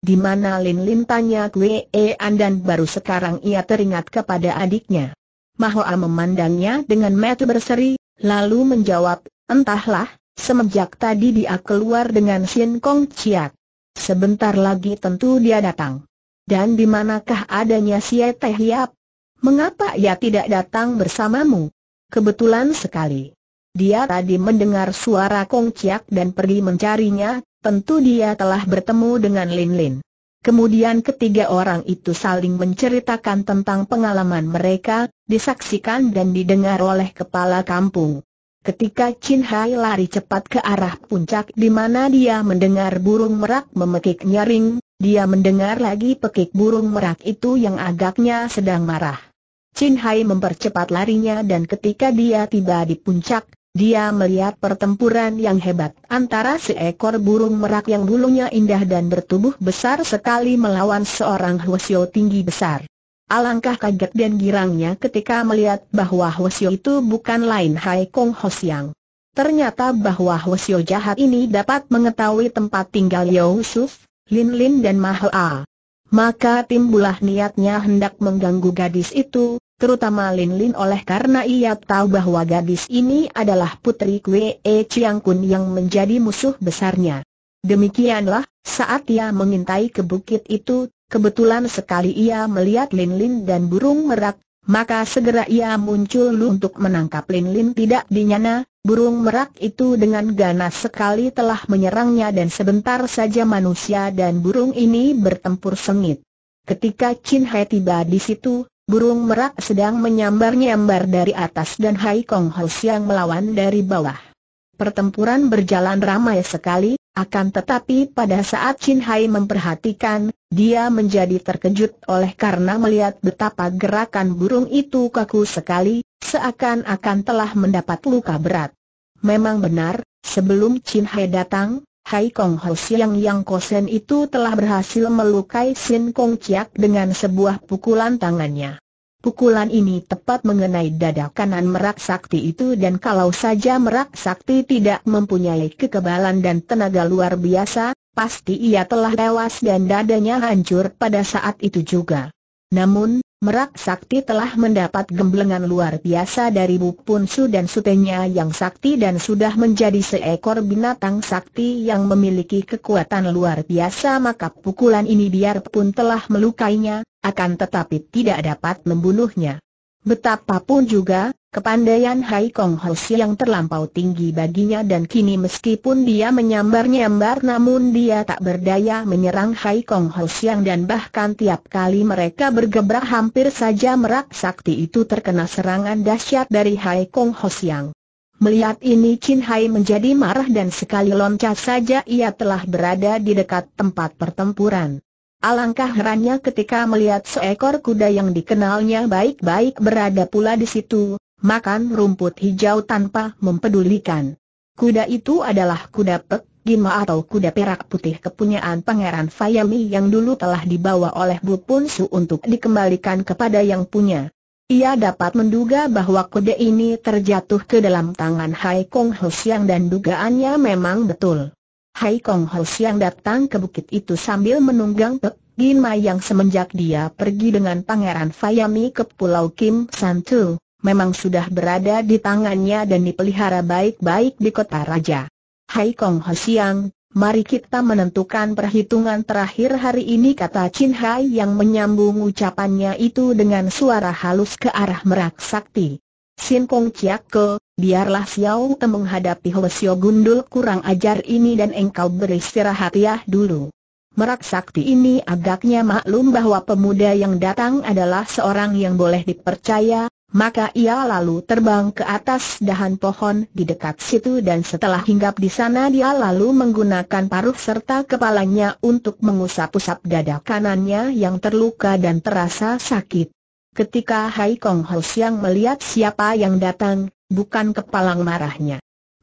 Di mana Lin Lin tanya Kwe An dan baru sekarang ia teringat kepada adiknya. Mahoa memandangnya dengan mata berseri, lalu menjawab, entahlah, semenjak tadi dia keluar dengan Sien Kong Chiat. Sebentar lagi tentu dia datang. Dan di manakah adanya si Teh Hiap? Mengapa ia tidak datang bersamamu? Kebetulan sekali. Dia tadi mendengar suara Kong Ciak dan pergi mencarinya, tentu dia telah bertemu dengan Lin Lin. Kemudian ketiga orang itu saling menceritakan tentang pengalaman mereka, disaksikan dan didengar oleh kepala kampung. Ketika Chin Hai lari cepat ke arah puncak di mana dia mendengar burung merak memekik nyaring, dia mendengar lagi pekik burung merak itu yang agaknya sedang marah. Chin Hai mempercepat larinya dan ketika dia tiba di puncak, dia melihat pertempuran yang hebat antara seekor burung merak yang bulunya indah dan bertubuh besar sekali melawan seorang Hwasyo tinggi besar. Alangkah kaget dan girangnya ketika melihat bahwa Hwasyo itu bukan lain Hai Kong Hosiang. Ternyata bahwa Hwasyo jahat ini dapat mengetahui tempat tinggal Yusuf, Lin Lin dan Mahoa. Maka timbulah niatnya hendak mengganggu gadis itu, terutama Lin Lin oleh karena ia tahu bahwa gadis ini adalah putri Kwe E Chiang Kun yang menjadi musuh besarnya. Demikianlah, saat ia mengintai ke bukit itu, kebetulan sekali ia melihat Lin Lin dan burung merak, maka segera ia muncul untuk menangkap Lin Lin tidak dinyana, burung merak itu dengan ganas sekali telah menyerangnya dan sebentar saja manusia dan burung ini bertempur sengit. Ketika Chin Hai tiba di situ, burung merak sedang menyambar-nyambar dari atas dan Hai Kong Ho yang melawan dari bawah. Pertempuran berjalan ramai sekali, akan tetapi pada saat Chin Hai memperhatikan, dia menjadi terkejut oleh karena melihat betapa gerakan burung itu kaku sekali, seakan-akan telah mendapat luka berat. Memang benar, sebelum Chin Hai datang, Hai Kong Ho Siang Yang Kosen itu telah berhasil melukai Sin Kong Chiak dengan sebuah pukulan tangannya. Pukulan ini tepat mengenai dada kanan merak sakti itu dan kalau saja merak sakti tidak mempunyai kekebalan dan tenaga luar biasa, pasti ia telah tewas dan dadanya hancur pada saat itu juga. Namun, merak sakti telah mendapat gemblengan luar biasa dari Bupun Su dan sutenya yang sakti dan sudah menjadi seekor binatang sakti yang memiliki kekuatan luar biasa maka pukulan ini biarpun telah melukainya, akan tetapi tidak dapat membunuhnya. Betapapun juga, kepandaian Hai Kong Ho yang terlampau tinggi baginya dan kini meskipun dia menyambar-nyambar namun dia tak berdaya menyerang Hai Kong Ho dan bahkan tiap kali mereka bergebrak hampir saja merak sakti itu terkena serangan dahsyat dari Hai Kong Ho Melihat ini Chin Hai menjadi marah dan sekali loncat saja ia telah berada di dekat tempat pertempuran. Alangkah herannya ketika melihat seekor kuda yang dikenalnya baik-baik berada pula di situ, makan rumput hijau tanpa mempedulikan. Kuda itu adalah kuda pek, gima atau kuda perak putih kepunyaan Pangeran Fayami yang dulu telah dibawa oleh Bu Punsu untuk dikembalikan kepada yang punya. Ia dapat menduga bahwa kuda ini terjatuh ke dalam tangan Hai Kong Siang dan dugaannya memang betul. Hai Kong Hos yang datang ke bukit itu sambil menunggang Pek Gin Ma yang semenjak dia pergi dengan Pangeran Fayami ke Pulau Kim San Tu, memang sudah berada di tangannya dan dipelihara baik-baik di kota raja. Hai Kong Hos yang, mari kita menentukan perhitungan terakhir hari ini kata Chin Hai yang menyambung ucapannya itu dengan suara halus ke arah merak sakti. Sin Kong Chiak Ke, biarlah Xiao Te menghadapi Hwasyo Gundul kurang ajar ini dan engkau beristirahat ya dulu. Merak sakti ini agaknya maklum bahwa pemuda yang datang adalah seorang yang boleh dipercaya, maka ia lalu terbang ke atas dahan pohon di dekat situ dan setelah hinggap di sana dia lalu menggunakan paruh serta kepalanya untuk mengusap-usap dada kanannya yang terluka dan terasa sakit. Ketika Hai Kong Ho Siang melihat siapa yang datang, bukan kepalang marahnya.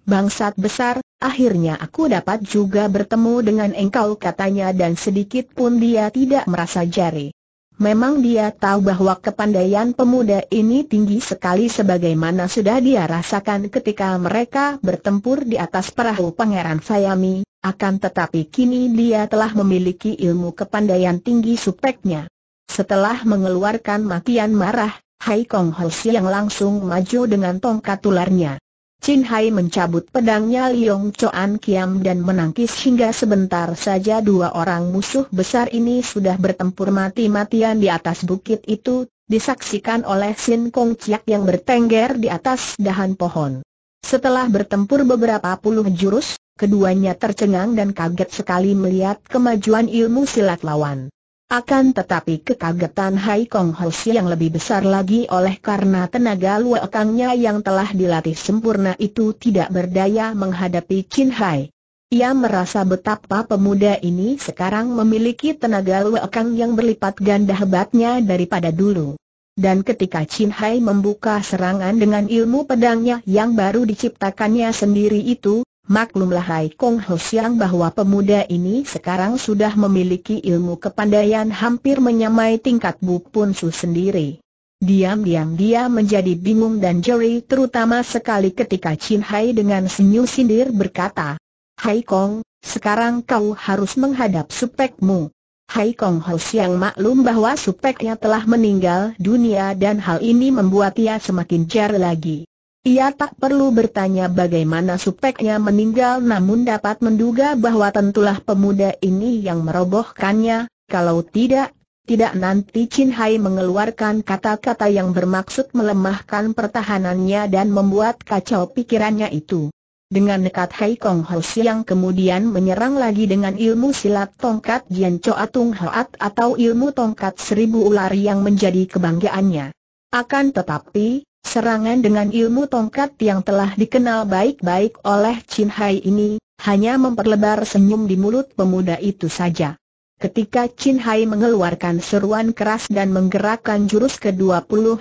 Bangsat besar, akhirnya aku dapat juga bertemu dengan engkau katanya dan sedikit pun dia tidak merasa jari. Memang dia tahu bahwa kepandaian pemuda ini tinggi sekali sebagaimana sudah dia rasakan ketika mereka bertempur di atas perahu Pangeran Sayami, akan tetapi kini dia telah memiliki ilmu kepandaian tinggi supeknya. Setelah mengeluarkan makian marah, Hai Kong Ho yang langsung maju dengan tongkat tularnya. Chin Hai mencabut pedangnya Liong Choan Kiam dan menangkis hingga sebentar saja dua orang musuh besar ini sudah bertempur mati-matian di atas bukit itu, disaksikan oleh Sin Kong Chiak yang bertengger di atas dahan pohon. Setelah bertempur beberapa puluh jurus, keduanya tercengang dan kaget sekali melihat kemajuan ilmu silat lawan. Akan tetapi kekagetan Hai Kong Hoshi yang lebih besar lagi oleh karena tenaga luekangnya yang telah dilatih sempurna itu tidak berdaya menghadapi Chin Hai. Ia merasa betapa pemuda ini sekarang memiliki tenaga luakang yang berlipat ganda hebatnya daripada dulu. Dan ketika Chin Hai membuka serangan dengan ilmu pedangnya yang baru diciptakannya sendiri itu, Maklumlah Hai Kong Ho Siang bahwa pemuda ini sekarang sudah memiliki ilmu kepandaian hampir menyamai tingkat Bu Pun Su sendiri. Diam-diam dia menjadi bingung dan jeri terutama sekali ketika Chin Hai dengan senyum sindir berkata, Hai Kong, sekarang kau harus menghadap supekmu. Hai Kong Ho Siang maklum bahwa supeknya telah meninggal dunia dan hal ini membuat ia semakin jar lagi. Ia tak perlu bertanya bagaimana supeknya meninggal namun dapat menduga bahwa tentulah pemuda ini yang merobohkannya, kalau tidak, tidak nanti Chin Hai mengeluarkan kata-kata yang bermaksud melemahkan pertahanannya dan membuat kacau pikirannya itu. Dengan nekat Hai Kong Ho yang kemudian menyerang lagi dengan ilmu silat tongkat Jian Cho Atung Hoat atau ilmu tongkat seribu ular yang menjadi kebanggaannya. Akan tetapi, Serangan dengan ilmu tongkat yang telah dikenal baik-baik oleh Chin Hai ini, hanya memperlebar senyum di mulut pemuda itu saja. Ketika Chin Hai mengeluarkan seruan keras dan menggerakkan jurus ke-21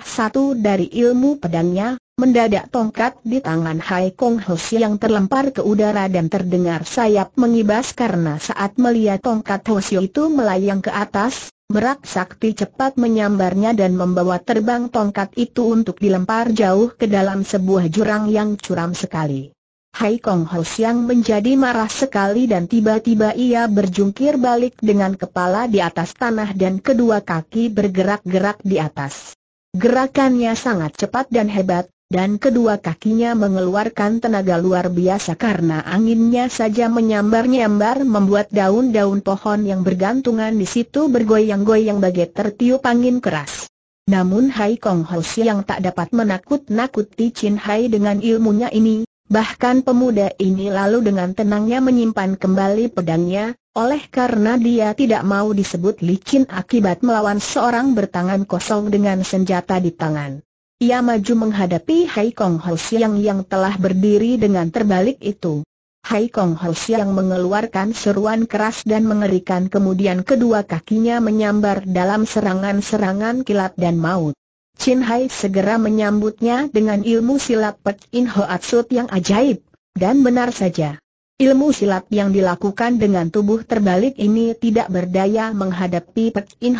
dari ilmu pedangnya, Mendadak tongkat di tangan Hai Kong Hos yang terlempar ke udara dan terdengar sayap mengibas karena saat melihat tongkat Hos itu melayang ke atas, Merak Sakti cepat menyambarnya dan membawa terbang tongkat itu untuk dilempar jauh ke dalam sebuah jurang yang curam sekali. Hai Kong Hos yang menjadi marah sekali dan tiba-tiba ia berjungkir balik dengan kepala di atas tanah dan kedua kaki bergerak-gerak di atas. Gerakannya sangat cepat dan hebat, dan kedua kakinya mengeluarkan tenaga luar biasa karena anginnya saja menyambar-nyambar membuat daun-daun pohon yang bergantungan di situ bergoyang-goyang bagai tertiup angin keras. Namun Hai Kong Ho yang tak dapat menakut-nakuti Chin Hai dengan ilmunya ini, bahkan pemuda ini lalu dengan tenangnya menyimpan kembali pedangnya, oleh karena dia tidak mau disebut licin akibat melawan seorang bertangan kosong dengan senjata di tangan. Ia maju menghadapi Hai Kong Ho Siang yang telah berdiri dengan terbalik itu. Hai Kong Ho Siang mengeluarkan seruan keras dan mengerikan kemudian kedua kakinya menyambar dalam serangan-serangan kilat dan maut. Chin Hai segera menyambutnya dengan ilmu silat Pek In Hoat yang ajaib, dan benar saja. Ilmu silat yang dilakukan dengan tubuh terbalik ini tidak berdaya menghadapi Pek In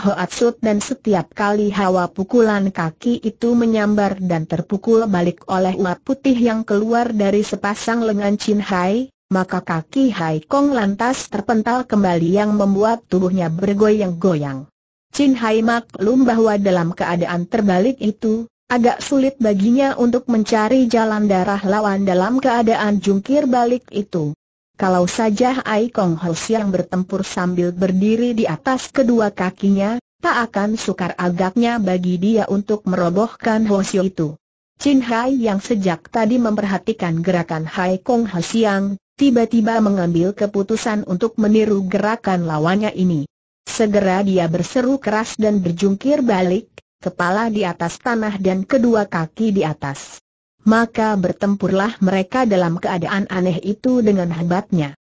dan setiap kali hawa pukulan kaki itu menyambar dan terpukul balik oleh uap putih yang keluar dari sepasang lengan Chin Hai, maka kaki Hai Kong lantas terpental kembali yang membuat tubuhnya bergoyang-goyang. Chin Hai maklum bahwa dalam keadaan terbalik itu, Agak sulit baginya untuk mencari jalan darah lawan dalam keadaan jungkir balik itu. Kalau saja Ai Kong Ho Siang bertempur sambil berdiri di atas kedua kakinya, tak akan sukar agaknya bagi dia untuk merobohkan Ho Siu itu. Chin Hai yang sejak tadi memperhatikan gerakan Hai Kong Ho Siang, tiba-tiba mengambil keputusan untuk meniru gerakan lawannya ini. Segera dia berseru keras dan berjungkir balik, kepala di atas tanah dan kedua kaki di atas maka bertempurlah mereka dalam keadaan aneh itu dengan hebatnya.